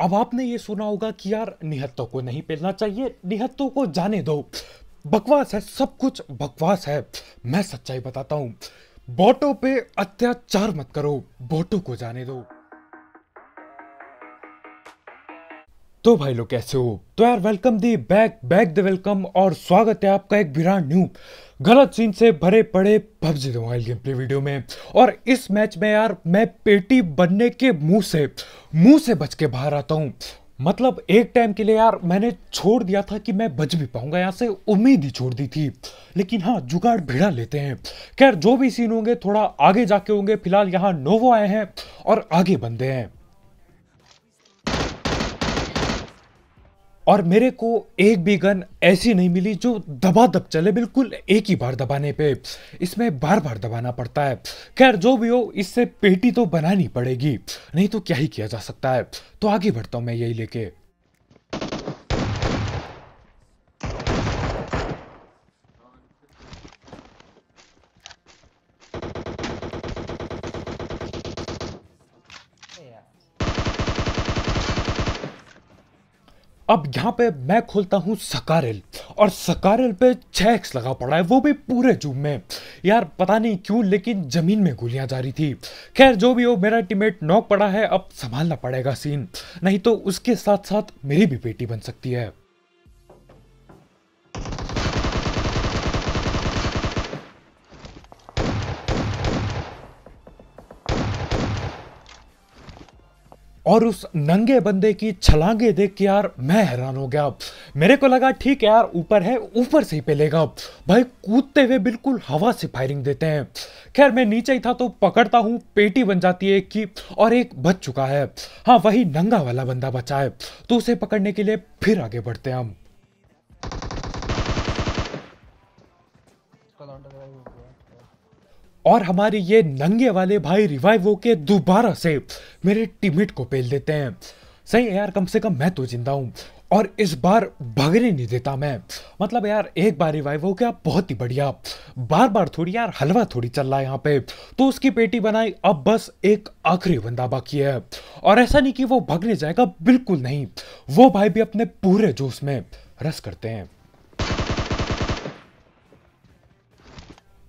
अब आपने ये सुना होगा कि यार निहत्तों को नहीं पेलना चाहिए निहत्तों को जाने दो बकवास है सब कुछ बकवास है मैं सच्चाई बताता हूँ बोटो पे अत्याचार मत करो बोटो को जाने दो तो भाई लोग कैसे हो तो यार welcome the back back the welcome और स्वागत है आपका एक विराट न्यू गलत सीन से भरे पड़े PUBG mobile game play video में और इस मैच में यार मैं पेटी बनने के मुंह से मुंह से बच के बाहर आता हूँ मतलब एक टाइम के लिए यार मैंने छोड़ दिया था कि मैं बच भी पाऊंगा यहाँ से उम्मीद ही छोड़ दी थी लेकिन हाँ जुगाड़ भिड़ा लेते हैं खैर जो भी सीन होंगे थोड़ा आगे जाके होंगे फिलहाल यहाँ नोवो आए हैं और आगे बंदे हैं और मेरे को एक भी गन ऐसी नहीं मिली जो दबा दब चले बिल्कुल एक ही बार दबाने पे इसमें बार बार दबाना पड़ता है खैर जो भी हो इससे पेटी तो बनानी पड़ेगी नहीं तो क्या ही किया जा सकता है तो आगे बढ़ता हूँ मैं यही लेके अब यहाँ पे मैं खोलता हूँ सकारल और सकारल पे छः एक्स लगा पड़ा है वो भी पूरे जूम में यार पता नहीं क्यों लेकिन ज़मीन में गोलियाँ जा रही थी खैर जो भी हो मेरा टीमेट नॉक पड़ा है अब संभालना पड़ेगा सीन नहीं तो उसके साथ साथ मेरी भी बेटी बन सकती है और उस नंगे बंदे की छलांगे देख के यार मैं हैरान हो गया मेरे को लगा ठीक है यार ऊपर है ऊपर से ही पेलेगा भाई कूदते हुए बिल्कुल हवा से फायरिंग देते हैं खैर मैं नीचे ही था तो पकड़ता हूँ पेटी बन जाती है एक की और एक बच चुका है हाँ वही नंगा वाला बंदा बचा है तो उसे पकड़ने के लिए फिर आगे बढ़ते हैं हम और हमारे ये नंगे वाले भाई रिवाइव होके दोबारा से मेरे टीमेट को पेल देते हैं सही यार कम से कम मैं तो जिंदा हूँ और इस बार भगने नहीं देता मैं मतलब यार एक बार रिवाइव हो गया बहुत ही बढ़िया बार बार थोड़ी यार हलवा थोड़ी चल रहा है यहाँ पे तो उसकी पेटी बनाई अब बस एक आखिरी बंदा बाकी है और ऐसा नहीं कि वो भगने जाएगा बिल्कुल नहीं वो भाई भी अपने पूरे जोश में रस करते हैं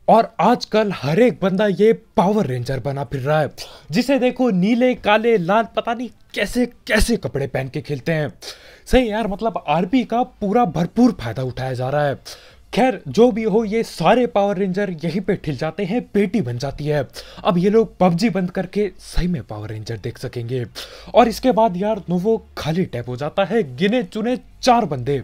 और आजकल हर एक बंदा ये पावर रेंजर बना फिर रहा है जिसे देखो नीले काले लाल पता नहीं कैसे कैसे कपड़े पहन के खेलते हैं सही यार मतलब आरबी का पूरा भरपूर फायदा उठाया जा रहा है खैर जो भी हो ये सारे पावर रेंजर यहीं पे ठिल जाते हैं पेटी बन जाती है अब ये लोग पबजी बंद करके सही में पावर रेंजर देख सकेंगे और इसके बाद यार नोवो खाली टैप हो जाता है गिने चुने चार बंदे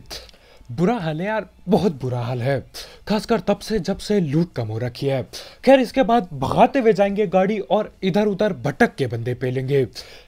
बुरा हाल है यार बहुत बुरा हाल है खासकर तब से जब से लूट कम हो रखी है खैर इसके बाद भगाते हुए जाएंगे गाड़ी और इधर उधर भटक के बंदे पे लेंगे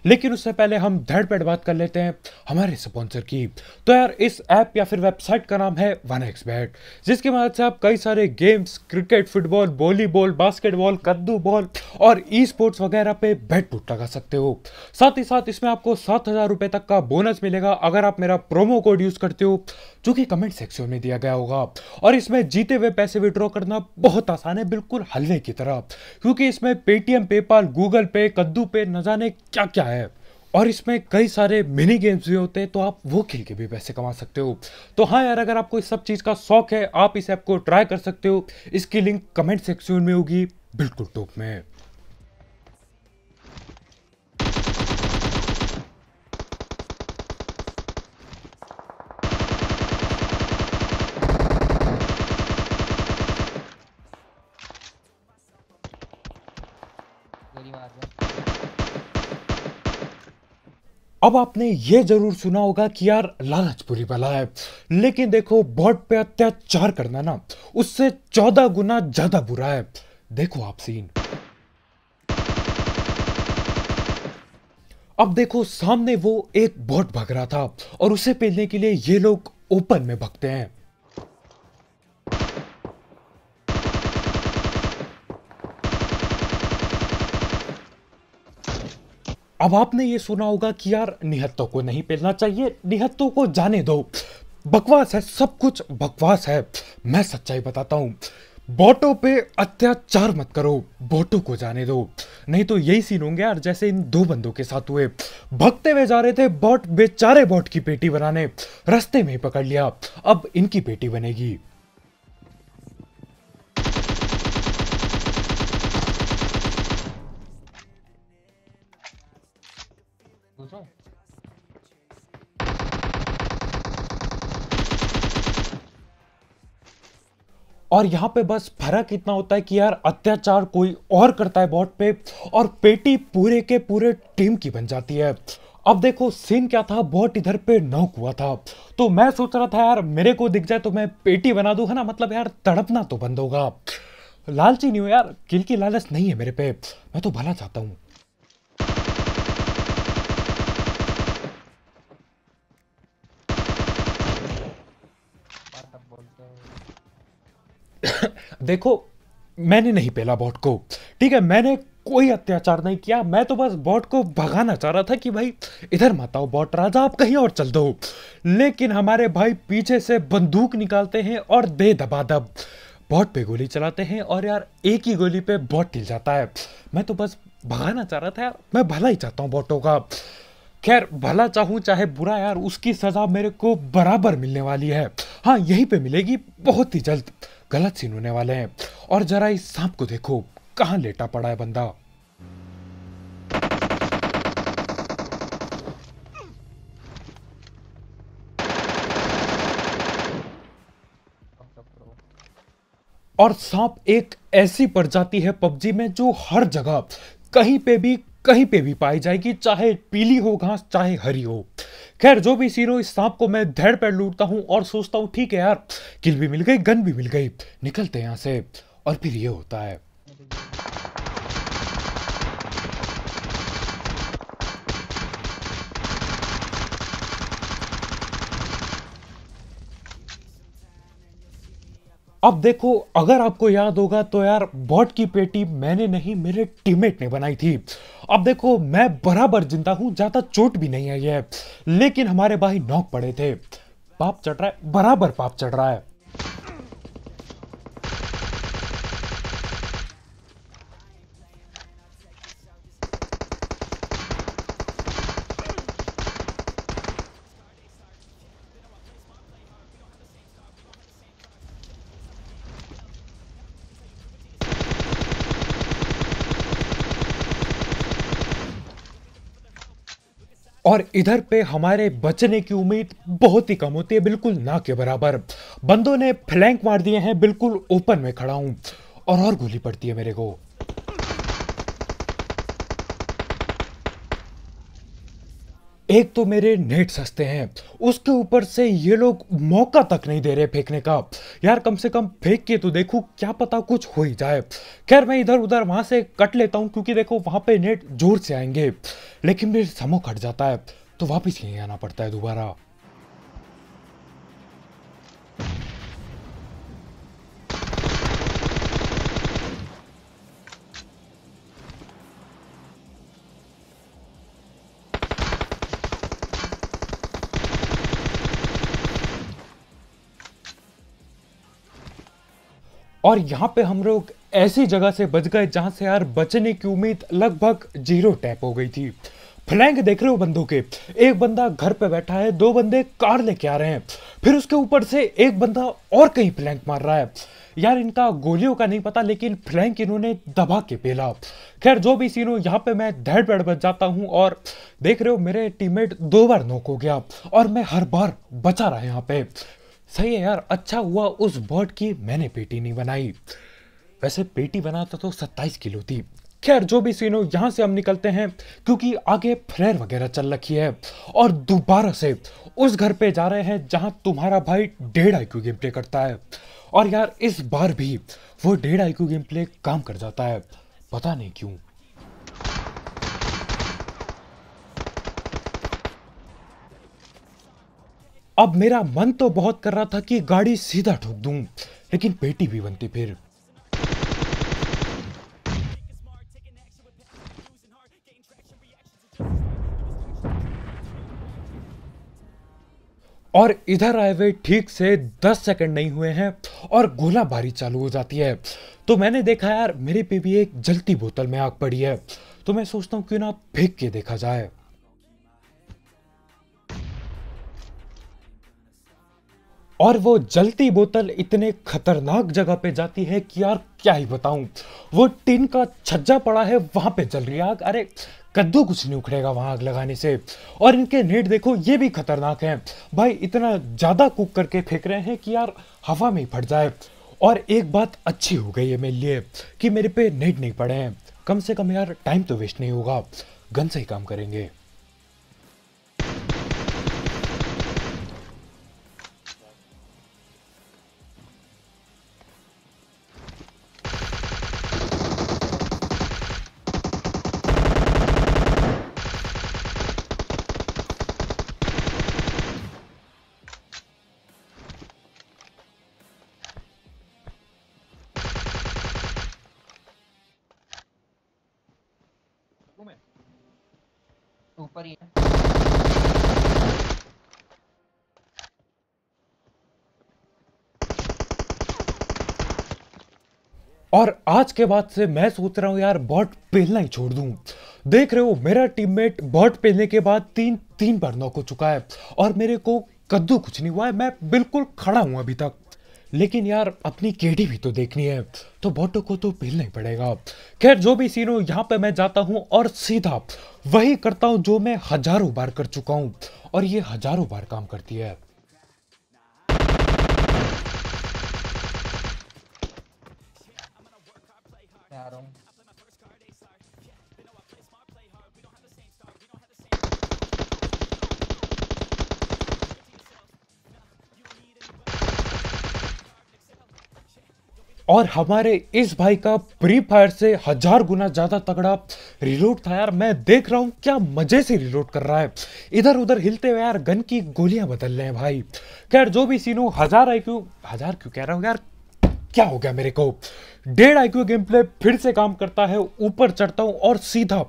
लेकिन उससे पहले हम धड़ पेड़ बात कर लेते हैं हमारे स्पॉन्सर की तो यार इस ऐप या फिर वेबसाइट का नाम है वन एक्स बैट जिसकी मदद से आप कई सारे games cricket football volleyball basketball कद्दू बॉल और ई स्पोर्ट्स वगैरह पे बैट टूट लगा सकते हो साथ ही साथ इसमें आपको सात हजार तक का बोनस मिलेगा अगर आप मेरा प्रोमो कोड यूज करते हो जो कि कमेंट सेक्शन में दिया गया गया होगा और इसमें जीते हुए पैसे विड्रॉ करना बहुत आसान है बिल्कुल हलने की तरह क्योंकि इसमें पेटीएम पेपाल गूगल पे कद्दू पे न जाने क्या क्या है और इसमें कई सारे मिनी गेम्स भी होते हैं तो आप वो खेल के भी पैसे कमा सकते हो तो हाँ यार अगर आपको इस सब चीज़ का शौक है आप इस ऐप को ट्राई कर सकते हो इसकी लिंक कमेंट सेक्शन में होगी बिल्कुल टॉप में अब आपने ये जरूर सुना होगा कि यार लालच बुरी बला है लेकिन देखो बॉट पे अत्याचार करना ना उससे चौदह गुना ज्यादा बुरा है देखो आप सीन अब देखो सामने वो एक बॉट भग रहा था और उसे पेलने के लिए ये लोग ओपन में भगते हैं अब आपने ये सुना होगा कि यार निहत्तों को नहीं पेलना चाहिए निहत्तों को जाने दो बकवास है सब कुछ बकवास है मैं सच्चाई बताता हूँ बोटो पे अत्याचार मत करो बोटो को जाने दो नहीं तो यही सीन होंगे यार जैसे इन दो बंदों के साथ हुए भगते हुए जा रहे थे बॉट बेचारे बॉट की पेटी बनाने रास्ते में पकड़ लिया अब इनकी पेटी बनेगी और यहाँ पे बस फर्क इतना होता है कि यार अत्याचार कोई और करता है बॉट पे और पेटी पूरे के पूरे टीम की बन जाती है अब देखो सीन क्या था बॉट इधर पे नॉक हुआ था तो मैं सोच रहा था यार मेरे को दिख जाए तो मैं पेटी बना दू है ना मतलब यार तड़पना तो बंद होगा लालची नहीं हो यार किल की लालच नहीं है मेरे पे मैं तो भला चाहता हूँ देखो मैंने नहीं पहला बॉट को ठीक है मैंने कोई अत्याचार नहीं किया मैं तो बस बॉट को भगाना चाह रहा था कि भाई इधर मत आओ बॉट राजा आप कहीं और चल दो लेकिन हमारे भाई पीछे से बंदूक निकालते हैं और दे दबा दब बॉट पे गोली चलाते हैं और यार एक ही गोली पे बॉट टिल जाता है मैं तो बस भगाना चाह रहा था यार मैं भला ही चाहता हूँ बॉटों का खैर भला चाहूँ चाहे बुरा यार उसकी सज़ा मेरे को बराबर मिलने वाली है हाँ यहीं पे मिलेगी बहुत ही जल्द गलत सीन होने वाले हैं और जरा इस सांप को देखो कहां लेटा पड़ा है बंदा और सांप एक ऐसी प्रजाति है पबजी में जो हर जगह कहीं पे भी कहीं पे भी पाई जाएगी चाहे पीली हो घास चाहे हरी हो खैर जो भी हो इस सांप को मैं धड़ पर लूटता हूँ और सोचता हूँ ठीक है यार किल भी मिल गई गन भी मिल गई निकलते यहाँ से और फिर ये होता है अब देखो अगर आपको याद होगा तो यार बॉट की पेटी मैंने नहीं मेरे टीममेट ने बनाई थी अब देखो मैं बराबर जिंदा हूं ज़्यादा चोट भी नहीं आई है लेकिन हमारे भाई नौक पड़े थे पाप चढ़ रहा है बराबर पाप चढ़ रहा है और इधर पे हमारे बचने की उम्मीद बहुत ही कम होती है बिल्कुल ना के बराबर बंदों ने फ्लैंक मार दिए हैं बिल्कुल ओपन में खड़ा हूं और और गोली पड़ती है मेरे को एक तो मेरे नेट सस्ते हैं उसके ऊपर से ये लोग मौका तक नहीं दे रहे फेंकने का यार कम से कम फेंक के तो देखूँ क्या पता कुछ हो ही जाए खैर मैं इधर उधर वहाँ से कट लेता हूँ क्योंकि देखो वहाँ पे नेट जोर से आएंगे लेकिन मेरे समो कट जाता है तो वापस यहीं आना पड़ता है दोबारा और यहाँ पे हम लोग ऐसी जगह से बच गए जहाँ से यार बचने की उम्मीद लगभग जीरो टैप हो गई थी फ्लैंक देख रहे हो बंदों के एक बंदा घर पे बैठा है दो बंदे कार लेके आ रहे हैं फिर उसके ऊपर से एक बंदा और कहीं फ्लैंक मार रहा है यार इनका गोलियों का नहीं पता लेकिन फ्लैंक इन्होंने दबा के पेला खैर जो भी सीन हो यहाँ पे मैं धड़ पेड़ बच जाता हूँ और देख रहे हो मेरे टीममेट दो बार नोक हो गया और मैं हर बार बचा रहा है यहाँ पे सही है यार अच्छा हुआ उस बर्ड की मैंने पेटी नहीं बनाई वैसे पेटी बनाता तो 27 किलो थी खैर जो भी सीन हो यहाँ से हम निकलते हैं क्योंकि आगे फ्लेयर वगैरह चल रखी है और दोबारा से उस घर पे जा रहे हैं जहाँ तुम्हारा भाई डेढ़ आई क्यू गेम प्ले करता है और यार इस बार भी वो डेढ़ आई क्यू गेम प्ले काम कर जाता है पता नहीं क्यों अब मेरा मन तो बहुत कर रहा था कि गाड़ी सीधा ठोक दूं लेकिन पेटी भी बनती फिर और इधर आए हुए ठीक से 10 सेकंड नहीं हुए हैं और गोलाबारी चालू हो जाती है तो मैंने देखा यार मेरे पे भी एक जलती बोतल में आग पड़ी है तो मैं सोचता हूँ क्यों ना फेंक के देखा जाए और वो जलती बोतल इतने खतरनाक जगह पे जाती है कि यार क्या ही बताऊं वो टिन का छज्जा पड़ा है वहाँ पे जल रही आग अरे कद्दू कुछ नहीं उखड़ेगा वहाँ आग लगाने से और इनके नेट देखो ये भी खतरनाक है भाई इतना ज़्यादा कुक करके फेंक रहे हैं कि यार हवा में ही फट जाए और एक बात अच्छी हो गई है मेरे लिए कि मेरे पे नेट नहीं पड़े हैं कम से कम यार टाइम तो वेस्ट नहीं होगा गन से ही काम करेंगे ऊपर ही है और आज के बाद से मैं सोच रहा हूं यार बॉट पेलना ही छोड़ दू देख रहे हो मेरा टीममेट बॉट पेलने के बाद तीन तीन बार नौक हो चुका है और मेरे को कद्दू कुछ नहीं हुआ है मैं बिल्कुल खड़ा हूं अभी तक लेकिन यार अपनी केडी भी तो देखनी है तो बोटो को तो पीलना ही पड़ेगा खैर जो भी सीन हो यहाँ पे मैं जाता हूँ और सीधा वही करता हूँ जो मैं हजारों बार कर चुका हूँ और ये हजारों बार काम करती है और हमारे इस भाई का फ्री फायर से हजार गुना ज्यादा तगड़ा रिलोड था यार मैं देख रहा हूँ क्या मजे से रिलोड कर रहा है इधर उधर हिलते हुए यार गन की गोलियां बदल रहे हैं भाई खैर जो भी सीन हो हजार आई क्यू हजार क्यों कह रहा हूँ यार क्या हो गया मेरे को डेढ़ आई गेम प्ले फिर से काम करता है ऊपर चढ़ता हूं और सीधा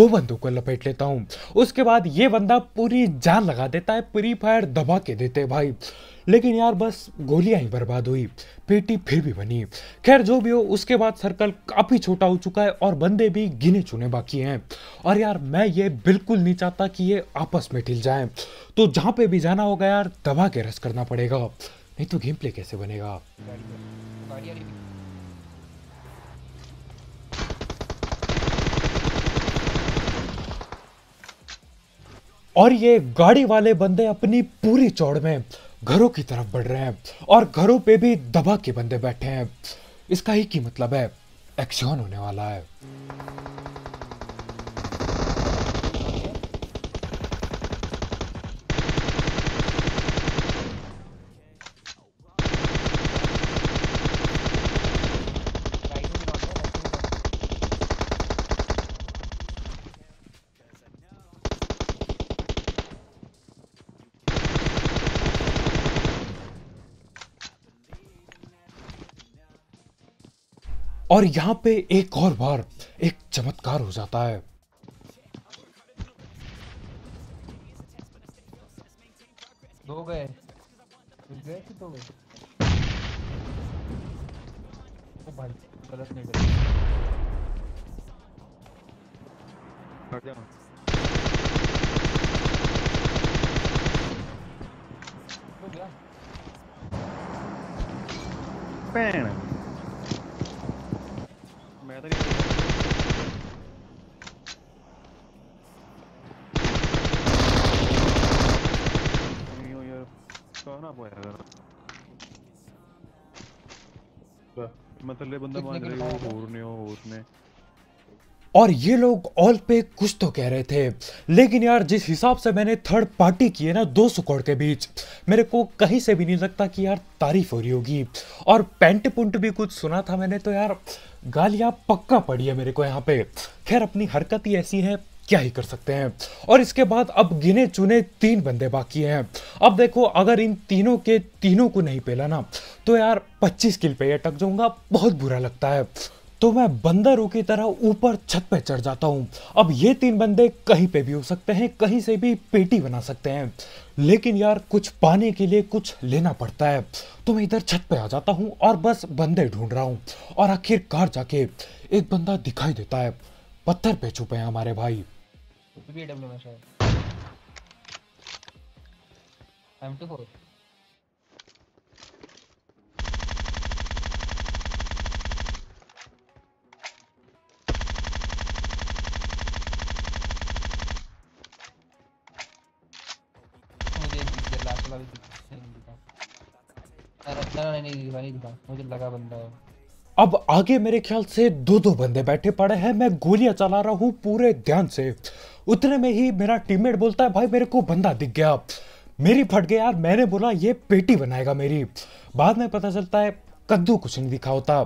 दो बंदों को लपेट लेता हूं उसके बाद ये बंदा पूरी जान लगा देता है प्री फायर दबा के देते भाई लेकिन यार बस गोलियां ही बर्बाद हुई पेटी फिर भी बनी खैर जो भी हो उसके बाद सर्कल काफ़ी छोटा हो चुका है और बंदे भी गिने चुने बाकी हैं और यार मैं ये बिल्कुल नहीं चाहता कि ये आपस में ठिल जाए तो जहाँ पे भी जाना होगा यार दबा के रस करना पड़ेगा नहीं तो गेम प्ले कैसे बनेगा और ये गाड़ी वाले बंदे अपनी पूरी चौड़ में घरों की तरफ बढ़ रहे हैं और घरों पे भी दबा के बंदे बैठे हैं इसका एक ही मतलब है एक्शन होने वाला है और यहाँ पे एक और बार एक चमत्कार हो जाता है मतलब और ये लोग ऑल पे कुछ तो कह रहे थे लेकिन यार जिस हिसाब से मैंने थर्ड पार्टी की है ना दो सुकौड़ के बीच मेरे को कहीं से भी नहीं लगता कि यार तारीफ हो रही होगी और पेंट पुंट भी कुछ सुना था मैंने तो यार गालियाँ पक्का पड़ी है मेरे को यहाँ पे खैर अपनी हरकत ही ऐसी है क्या ही कर सकते हैं और इसके बाद अब गिने चुने तीन बंदे बाकी हैं अब देखो अगर इन तीनों के तीनों को नहीं पेला ना तो यार 25 किल पे अटक जाऊंगा बहुत बुरा लगता है तो मैं बंदरों की तरह ऊपर छत पे चढ़ जाता हूँ अब ये तीन बंदे कहीं पे भी हो सकते हैं कहीं से भी पेटी बना सकते हैं लेकिन यार कुछ पाने के लिए कुछ लेना पड़ता है तो मैं इधर छत पे आ जाता हूँ और बस बंदे ढूंढ रहा हूँ और आखिरकार जाके एक बंदा दिखाई देता है पत्थर पे छुपे हैं हमारे भाई डब्ल्यू में शायद एम टू फोर अब आगे मेरे ख्याल से दो दो बंदे बैठे पड़े हैं मैं गोलियां चला रहा हूँ पूरे ध्यान से उतने में ही मेरा टीममेट बोलता है भाई मेरे को बंदा दिख गया मेरी फट गया यार मैंने बोला ये पेटी बनाएगा मेरी बाद में पता चलता है कद्दू कुछ नहीं दिखा होता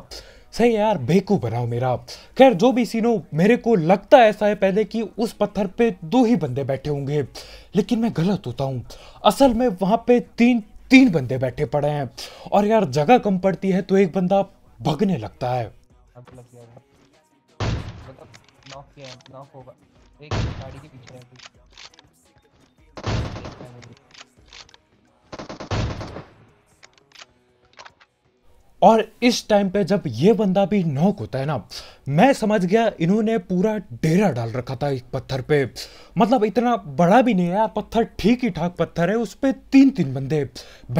सही यार बेकू बनाओ मेरा खैर जो भी सीनो मेरे को लगता ऐसा है पहले कि उस पत्थर पे दो ही बंदे बैठे होंगे लेकिन मैं गलत होता हूँ असल में वहाँ पे तीन तीन बंदे बैठे पड़े हैं और यार जगह कम पड़ती है तो एक बंदा भगने लगता है एक गाड़ी के पीछे है और इस टाइम पे जब ये बंदा भी नॉक होता है ना मैं समझ गया इन्होंने पूरा डेरा डाल रखा था एक पत्थर पे मतलब इतना बड़ा भी नहीं है पत्थर ठीक ही ठाक पत्थर है उस पर तीन तीन बंदे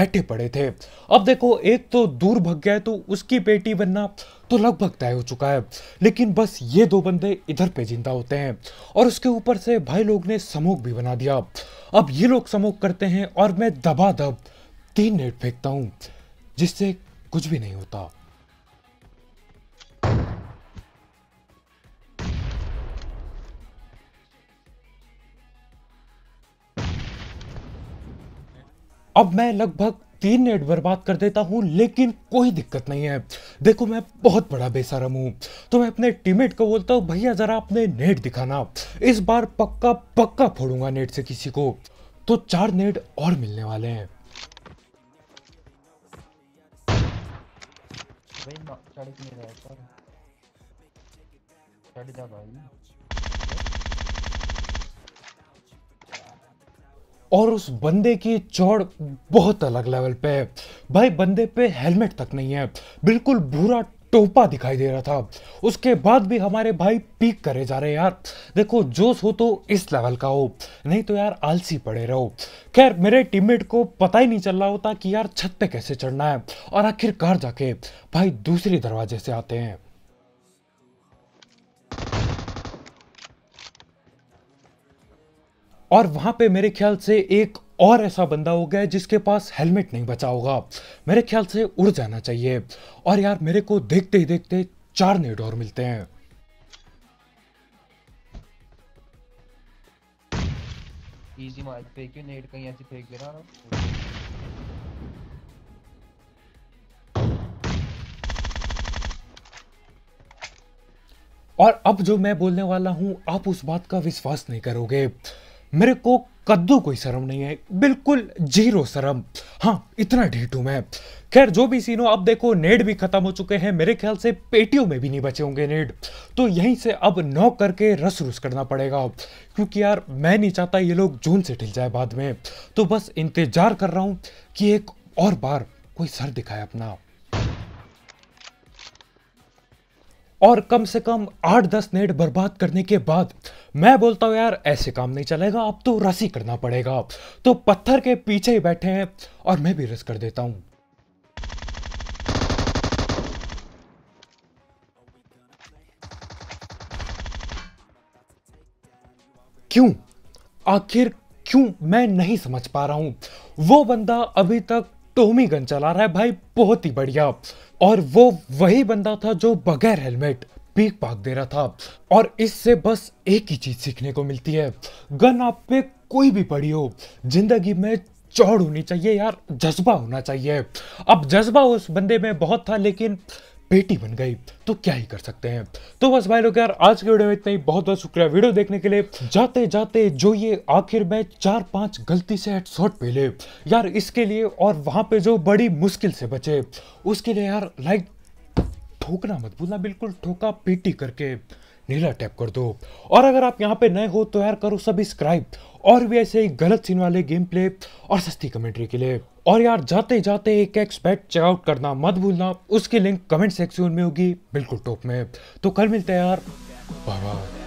बैठे पड़े थे अब देखो एक तो दूर भग गया तो उसकी बेटी बनना तो लगभग तय हो चुका है लेकिन बस ये दो बंदे इधर पे जिंदा होते हैं और उसके ऊपर से भाई लोग ने समोक भी बना दिया अब ये लोग समोक करते हैं और मैं दबा दब तीन नेट फेंकता हूं जिससे कुछ भी नहीं होता अब मैं लगभग तीन नेट बर्बाद कर देता हूँ लेकिन कोई दिक्कत नहीं है देखो मैं बहुत बड़ा बेसारम हूँ तो मैं अपने टीममेट को बोलता हूँ भैया ज़रा अपने नेट दिखाना इस बार पक्का पक्का फोड़ूंगा नेट से किसी को तो चार नेट और मिलने वाले हैं भाई और उस बंदे की चौड़ बहुत अलग लेवल पे है भाई बंदे पे हेलमेट तक नहीं है बिल्कुल भूरा टोपा दिखाई दे रहा था उसके बाद भी हमारे भाई पीक करे जा रहे यार देखो जोश हो तो इस लेवल का हो नहीं तो यार आलसी पड़े रहो खैर मेरे टीममेट को पता ही नहीं चल रहा होता कि यार छत पे कैसे चढ़ना है और आखिरकार जाके भाई दूसरे दरवाजे से आते हैं और वहां पे मेरे ख्याल से एक और ऐसा बंदा हो गया जिसके पास हेलमेट नहीं बचा होगा मेरे ख्याल से उड़ जाना चाहिए और यार मेरे को देखते ही देखते चार नेड और मिलते हैं इजी मार क्यों नेट कहीं ऐसे फेंक दे रहा और अब जो मैं बोलने वाला हूं आप उस बात का विश्वास नहीं करोगे मेरे को कद्दू कोई शर्म नहीं है बिल्कुल जीरो शर्म हाँ इतना ढीठ हूँ मैं खैर जो भी सीन हो अब देखो नेड भी खत्म हो चुके हैं मेरे ख्याल से पेटियों में भी नहीं बचे होंगे नेड तो यहीं से अब नौ करके रस रुस करना पड़ेगा क्योंकि यार मैं नहीं चाहता ये लोग जून से ढिल जाए बाद में तो बस इंतजार कर रहा हूँ कि एक और बार कोई सर दिखाए अपना और कम से कम आठ दस नेट बर्बाद करने के बाद मैं बोलता हूँ यार ऐसे काम नहीं चलेगा अब तो रसी करना पड़ेगा तो पत्थर के पीछे ही बैठे हैं और मैं भी रस कर देता हूँ क्यों आखिर क्यों मैं नहीं समझ पा रहा हूं वो बंदा अभी तक टोमी गन चला रहा है भाई बहुत ही बढ़िया और वो वही बंदा था जो बगैर हेलमेट पीक पाक दे रहा था और इससे बस एक ही चीज सीखने को मिलती है गन आप पे कोई भी पड़ी हो जिंदगी में चौड़ होनी चाहिए यार जज्बा होना चाहिए अब जज्बा उस बंदे में बहुत था लेकिन बेटी बन गई तो क्या ही कर सकते हैं तो बस भाई लोग यार आज के वीडियो में इतना ही बहुत बहुत शुक्रिया वीडियो देखने के लिए जाते जाते जो ये आखिर में चार पांच गलती से हेड शॉट पहले यार इसके लिए और वहां पे जो बड़ी मुश्किल से बचे उसके लिए यार लाइक ठोकना मत भूलना बिल्कुल ठोका पेटी करके नीला टैप कर दो और अगर आप यहाँ पे नए हो तो यार करो सब्सक्राइब और भी ऐसे ही गलत सीन वाले गेम प्ले और सस्ती कमेंट्री के लिए और यार जाते जाते एक एक्सपेक्ट चेकआउट करना मत भूलना उसकी लिंक कमेंट सेक्शन में होगी बिल्कुल टॉप में तो कल मिलते हैं यार बाय बाय